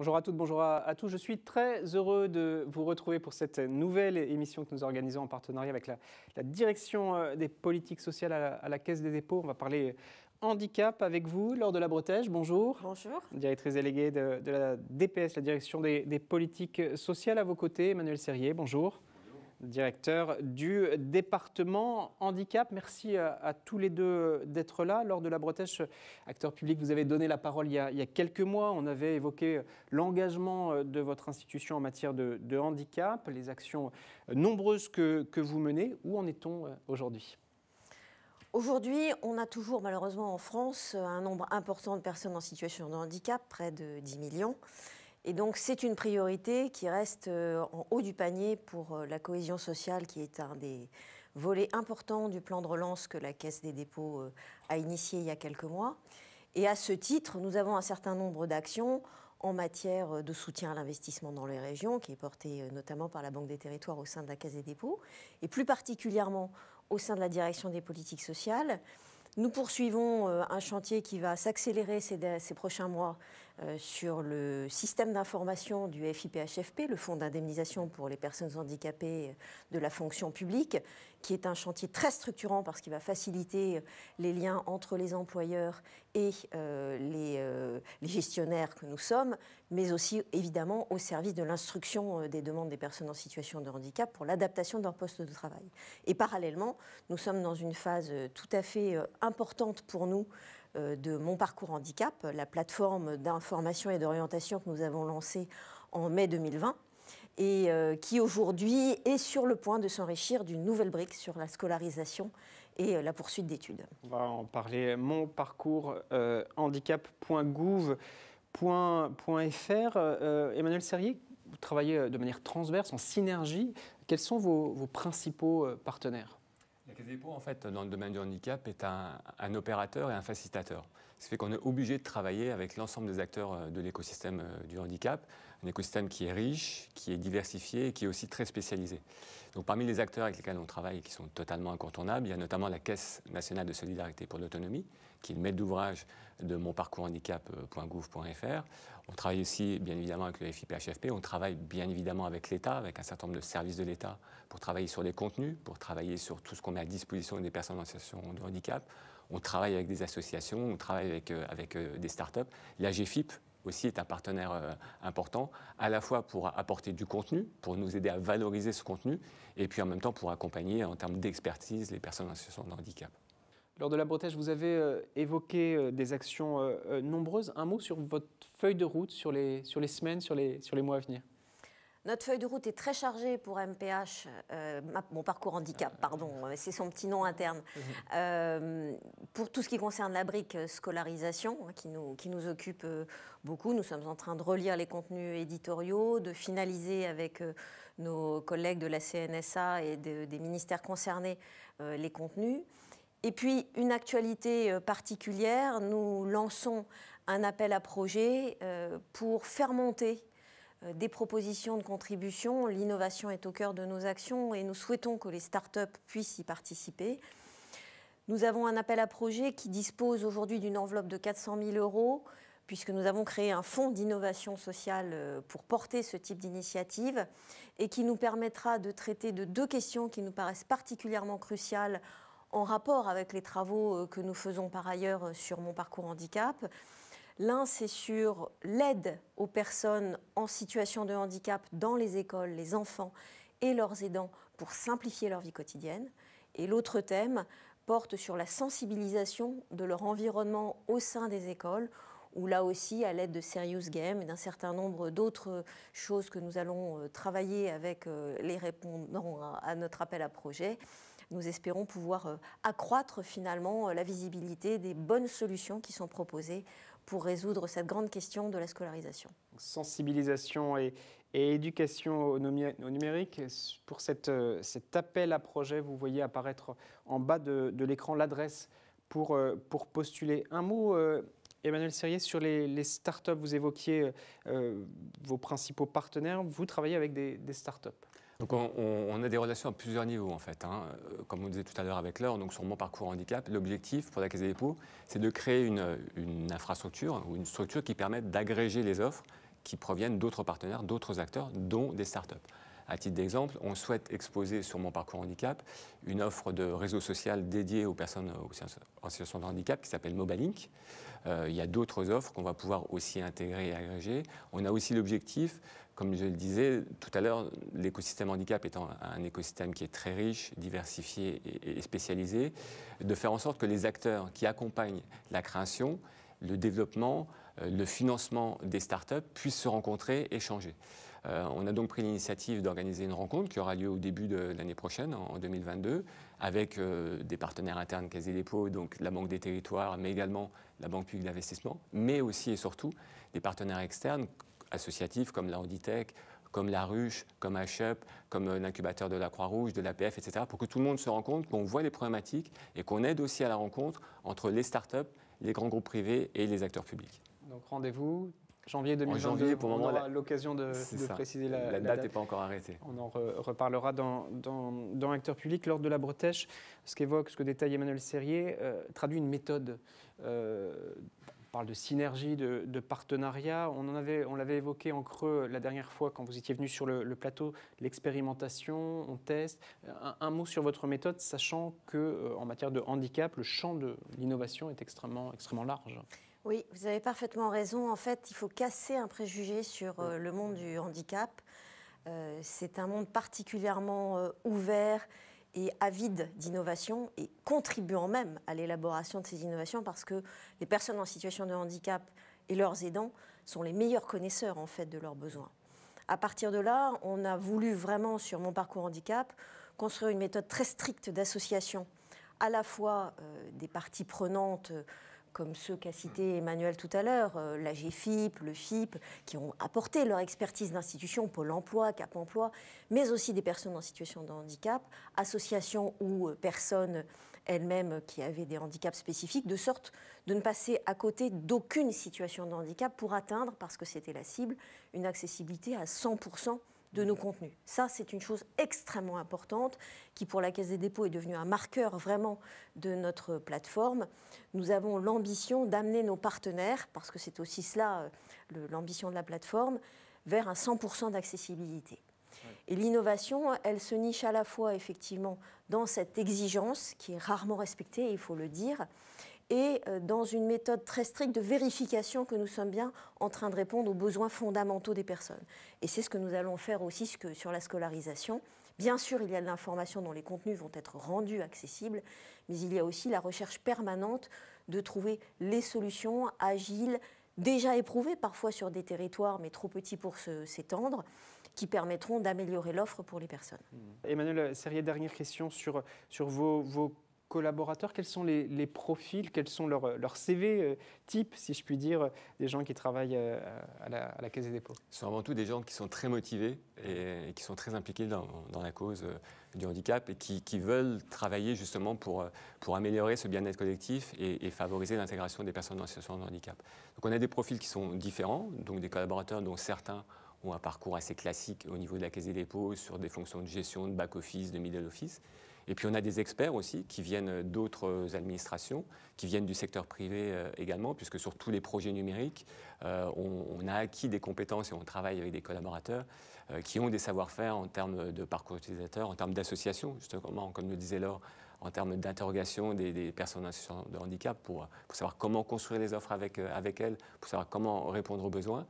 Bonjour à toutes, bonjour à, tous. Je suis très heureux de vous retrouver pour cette nouvelle émission que nous organisons en partenariat avec la, direction euh, des politiques sociales à la, Caisse des dépôts. On va parler handicap avec vous, Laure de la Bretèche. Bonjour. Bonjour. Directrice déléguée de, la DPS, la direction des, des, politiques sociales. À vos côtés, Emmanuel Serrier. Bonjour directeur du département handicap. Merci euh, à, tous les deux d'être là. Lors de la Bretèche, acteur public, vous avez donné la parole il y a, quelques mois. On avait évoqué euh, l'engagement euh, de votre institution en matière de, handicap, les actions nombreuses que, que vous menez. Où en est-on aujourd'hui Aujourd'hui, on a toujours malheureusement en France un nombre important de personnes en situation de handicap, près de 10 millions. Et donc c'est une priorité qui reste euh, en haut du panier pour euh, la cohésion sociale, qui est un des volets importants du plan de relance que la Caisse des dépôts euh, a initié il y a quelques mois. Et à ce titre, nous avons un certain nombre d'actions en matière de soutien à l'investissement dans les régions, qui est porté notamment par la Banque des territoires au sein de la Caisse des dépôts, et plus particulièrement au sein de la direction des politiques sociales. Nous poursuivons un chantier qui va s'accélérer ces, ces prochains mois euh, sur le système d'information du FIPHFP, le Fonds d'indemnisation pour les personnes handicapées euh, de la fonction publique, qui est un chantier très structurant parce qu'il va faciliter euh, les liens entre les employeurs et les, les, gestionnaires que nous sommes, mais aussi évidemment au service de l'instruction des demandes des personnes en situation de handicap pour l'adaptation de leur poste de travail. Et parallèlement, nous sommes dans une phase tout à fait importante pour nous euh, de Mon Parcours Handicap, la plateforme d'information et d'orientation que nous avons lancée en mai 2020 et euh, qui aujourd'hui est sur le point de s'enrichir d'une nouvelle brique sur la scolarisation et euh, la poursuite d'études. On va en parler. Mon parcours Emmanuel Serrier, vous travaillez de manière transverse, en synergie. Quels sont vos principaux partenaires les en fait, dans le domaine du handicap, est un, un opérateur et un facilitateur. Ce qui fait qu'on est obligé de travailler avec l'ensemble des acteurs euh, de l'écosystème euh, du handicap, un écosystème qui est riche, qui est diversifié et qui est aussi très spécialisé. Donc parmi les acteurs avec lesquels on travaille et qui sont totalement incontournables, il y a notamment la Caisse nationale de solidarité pour l'autonomie, qui est le maître d'ouvrage de monparcourshandicap.gouv.fr. Euh, on travaille aussi, bien évidemment, avec le FIPHFP. On travaille, bien évidemment, avec l'État, avec un certain nombre de services de l'État pour travailler sur les contenus, pour travailler sur tout ce qu'on met à disposition des personnes en situation de handicap. On travaille avec des associations, on travaille avec, euh, avec euh, startups. La GFIP aussi est un partenaire euh, important, à la fois pour apporter du contenu, pour nous aider à valoriser ce contenu, et puis en même temps pour accompagner en termes d'expertise les personnes en situation de handicap. Lors de la Bretèche, vous avez euh, évoqué euh, des actions euh, nombreuses. Un mot sur votre feuille de route sur les, sur les semaines, sur les, sur les mois à venir notre feuille de route est très chargée pour MPH, mon parcours handicap, ah, pardon, c'est son petit nom interne, mhm. pour tout ce qui concerne la brique scolarisation hein, qui, nous, qui nous occupe beaucoup. Nous sommes en train de relire les contenus éditoriaux, de finaliser avec nos collègues de la CNSA et des ministères concernés les contenus. Et puis, une actualité euh, particulière, nous lançons un appel à projet euh, pour faire monter euh, des propositions de contribution. L'innovation est au cœur de nos actions et nous souhaitons que les start-up puissent y participer. Nous avons un appel à projet qui dispose aujourd'hui d'une enveloppe de 400 000 euros, puisque nous avons créé un fonds d'innovation sociale pour porter ce type d'initiative et qui nous permettra de traiter de deux questions qui nous paraissent particulièrement cruciales en rapport avec les travaux euh, que nous faisons par ailleurs euh, sur mon parcours handicap. L'un, c'est sur l'aide aux personnes en situation de handicap dans les écoles, les enfants et leurs aidants pour simplifier leur vie quotidienne. Et l'autre thème porte sur la sensibilisation de leur environnement au sein des écoles, où là aussi, à l'aide de Serious Game et d'un certain nombre d'autres choses que nous allons euh, travailler avec les répondants à notre appel à projet, nous espérons pouvoir euh, accroître finalement euh, la visibilité des bonnes solutions qui sont proposées pour résoudre cette grande question de la scolarisation. Sensibilisation et, éducation au, numérique, pour euh, cet appel à projet, vous voyez apparaître en bas de, l'écran l'adresse pour, postuler. Un mot Emmanuel Serrier, sur les, start-up, vous évoquiez vos principaux partenaires. Vous travaillez avec des, des startups donc on, a des relations à plusieurs niveaux en fait. Hein. Euh, comme on disait tout à l'heure avec l'heure, donc sur mon parcours handicap, l'objectif pour la Caisse des dépôts, c'est de créer une, infrastructure ou une structure qui permette d'agréger les offres qui proviennent d'autres partenaires, d'autres acteurs, dont des startups. À titre d'exemple, on souhaite exposer sur mon parcours handicap une offre de réseau social dédiée aux personnes en situation de handicap qui s'appelle Mobalink. Euh, il y a d'autres offres qu'on va pouvoir aussi intégrer et agréger. On a aussi l'objectif comme je le disais tout à l'heure, l'écosystème handicap étant un écosystème qui est très riche, diversifié et spécialisé, de faire en sorte que les acteurs qui accompagnent la création, le développement, euh, le financement des startups puissent se rencontrer, échanger. changer. Euh, on a donc pris l'initiative d'organiser une rencontre qui aura lieu au début de l'année prochaine, en, 2022, avec euh, des partenaires internes quasi' dépôts, donc la Banque des territoires, mais également la Banque publique d'investissement, mais aussi et surtout des partenaires externes associatifs comme la Auditech, comme La Ruche, comme HUP, comme euh, l'incubateur de la Croix-Rouge, de l'APF, etc., pour que tout le monde se rende compte qu'on voit les problématiques et qu'on aide aussi à la rencontre entre les startups, les grands groupes privés et les acteurs publics. Donc rendez-vous janvier 2022. janvier, pour on aura l'occasion de, préciser la, la date. n'est pas encore arrêtée. On en reparlera dans, dans, dans Acteurs Publics. Lors de la bretèche, ce qu'évoque, ce que détaille Emmanuel Serrier, euh, traduit une méthode. Euh, on parle de synergie, de, partenariat. On l'avait évoqué en creux la dernière fois quand vous étiez venu sur le, plateau, l'expérimentation, on teste. Un, mot sur votre méthode, sachant que euh, en matière de handicap, le champ de l'innovation est extrêmement, extrêmement large. Oui, vous avez parfaitement raison. En fait, il faut casser un préjugé sur euh, le monde du handicap. Euh, c'est un monde particulièrement ouvert et avides d'innovation et contribuant même à l'élaboration de ces innovations parce que les personnes en situation de handicap et leurs aidants sont les meilleurs connaisseurs en fait de leurs besoins. À partir de là, on a voulu vraiment sur mon parcours handicap construire une méthode très stricte d'association à la fois euh, des parties prenantes euh, comme ceux qu'a cité Emmanuel tout à l'heure, euh, la le FIP, qui ont apporté leur expertise d'institution, Pôle emploi, Cap emploi, mais aussi des personnes en situation de handicap, associations ou euh, personnes elles-mêmes qui avaient des handicaps spécifiques, de sorte de ne passer à côté d'aucune situation de handicap pour atteindre, parce que c'était la cible, une accessibilité à 100% de nos contenus. Ça, c'est une chose extrêmement importante qui, pour la Caisse des dépôts, est devenue un marqueur vraiment de notre plateforme. Nous avons l'ambition d'amener nos partenaires, parce que c'est aussi cela euh, l'ambition de la plateforme, vers un 100% d'accessibilité. Et l'innovation, elle se niche à la fois effectivement dans cette exigence qui est rarement respectée, il faut le dire, et euh, dans une méthode très stricte de vérification que nous sommes bien en train de répondre aux besoins fondamentaux des personnes. Et c'est ce que nous allons faire aussi sur la scolarisation. Bien sûr, il y a de l'information dont les contenus vont être rendus accessibles, mais il y a aussi la recherche permanente de trouver les solutions agiles, déjà éprouvées parfois sur des territoires, mais trop petits pour s'étendre qui permettront d'améliorer l'offre pour les personnes. Mmh. Emmanuel série dernière question sur, sur vos, vos collaborateurs Quels sont les, profils Quels sont leurs CV euh, types, type, si je puis dire, des gens qui travaillent euh, à, la, Caisse des dépôts Ce sont avant tout des gens qui sont très motivés et, qui sont très impliqués dans, la cause euh, du handicap et qui, veulent travailler justement pour, améliorer ce bien-être collectif et, favoriser l'intégration des personnes en situation de handicap. Donc on a des profils qui sont différents, donc des collaborateurs dont certains ont un parcours assez classique au niveau de la Caisse des dépôts sur des fonctions de gestion, de back-office, de middle-office. Et puis on a des experts aussi qui viennent d'autres euh, administrations, qui viennent du secteur privé euh, également, puisque sur tous les projets numériques, euh, on, a acquis des compétences et on travaille avec des collaborateurs qui ont des savoir-faire en termes de parcours utilisateur, en termes d'association, justement, comme le disait Laure, en termes d'interrogation des, personnes en situation de handicap pour, savoir comment construire les offres avec, euh, avec elles, pour savoir comment répondre aux besoins.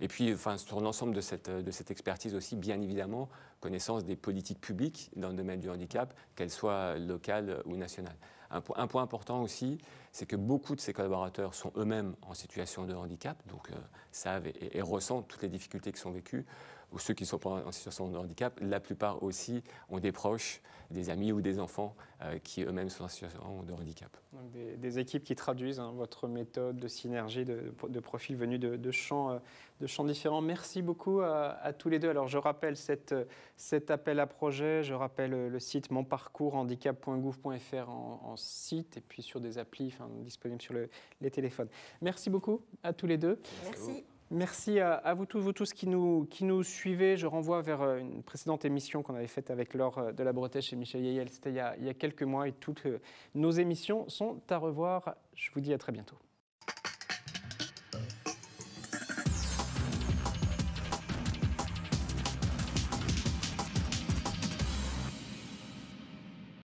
Et puis, enfin, sur l'ensemble de cette, de cette expertise aussi, bien évidemment, connaissance des politiques publiques dans le domaine du handicap, qu'elles soient locales ou nationales. Un, point important aussi, c'est que beaucoup de ces collaborateurs sont eux-mêmes en situation de handicap, donc euh, savent et ressentent toutes les difficultés qui sont vécues ou ceux qui ne sont pas en situation de handicap, la plupart aussi ont des proches, des amis ou des enfants euh, qui eux-mêmes sont en situation de handicap. Donc des, équipes qui traduisent hein, votre méthode de synergie, de, profils venus de, champs, euh, de champs différents. Merci beaucoup à, tous les deux. Alors je rappelle cette, cet appel à projet, je rappelle euh, le site monparcourshandicap.gouv.fr en, en, site et puis sur des applis enfin, disponibles sur les téléphones. Merci beaucoup à tous les deux. Merci. Merci à, vous tous, vous tous qui nous, qui nous suivez. Je renvoie vers euh, une précédente émission qu'on avait faite avec Laure euh, de la Bretèche et Michel Yeyel. C'était il, il y a quelques mois et toutes euh, nos émissions sont à revoir. Je vous dis à très bientôt.